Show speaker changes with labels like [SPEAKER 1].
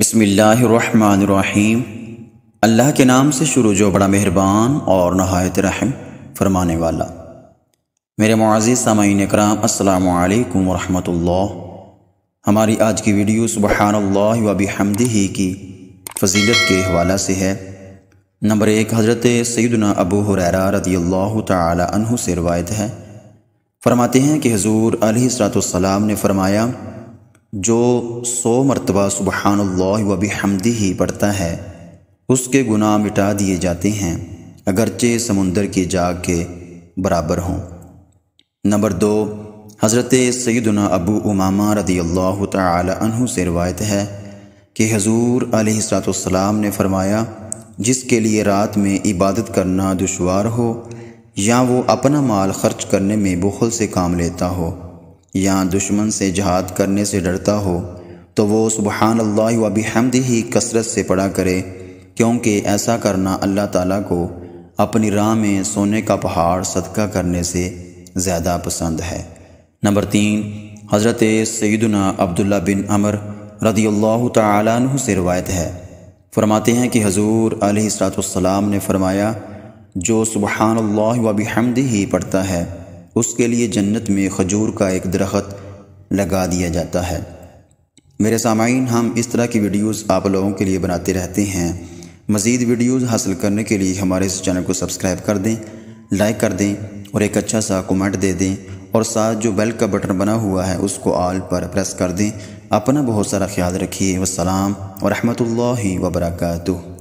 [SPEAKER 1] बसमीम अल्लाह के नाम से शुरू जो बड़ा मेहरबान और नहायत रहम फरमाने वाला मेरे मुआज़ सामीन कराम असलकम वरहमतुल्लाह हमारी आज की वीडियो सुबह वबी हमदी ही की फजीलत के हवाला से है नंबर एक हज़रत सैदना अबू हुररा रदी अल्लाह तहु से रवायत है फ़रमाते हैं कि हजूर अलसलाम ने फ़रमाया जो सौ मरतबा सुबहान हमदी ही पढ़ता है उसके गुनाह मिटा दिए जाते हैं अगरचे समुंदर की जाग के बराबर हों नंबर दो हज़रत सैदना अबू उमामा रदी अल्लाह तहु से रवायत है कि हजूर आसलाम ने फरमाया जिसके लिए रात में इबादत करना दुशवार हो या वो अपना माल खर्च करने में बुखल से काम लेता हो या दुश्मन से जहाद करने से डरता हो तो वो सुबहान अल्लाह हमद ही कसरत से पढ़ा करे क्योंकि ऐसा करना अल्लाह ताला को अपनी राह में सोने का पहाड़ सदका करने से ज़्यादा पसंद है नंबर तीन हज़रत सईदना अब्दुल्ला बिन अमर रदी अल्लाह तु से रवायत है फरमाते हैं कि हजूर सलाम ने फरमाया जो सुबहान अल्लाह वबी हमद ही पढ़ता है उसके लिए जन्नत में खजूर का एक दरख्त लगा दिया जाता है मेरे सामाइन हम इस तरह की वीडियोस आप लोगों के लिए बनाते रहते हैं मज़ीद वीडियोस हासिल करने के लिए हमारे इस चैनल को सब्सक्राइब कर दें लाइक कर दें और एक अच्छा सा कमेंट दे दें और साथ जो बेल का बटन बना हुआ है उसको आल पर प्रेस कर दें अपना बहुत सारा ख्याल रखिए वसलाम और रहमतुल्लाहि वबरकू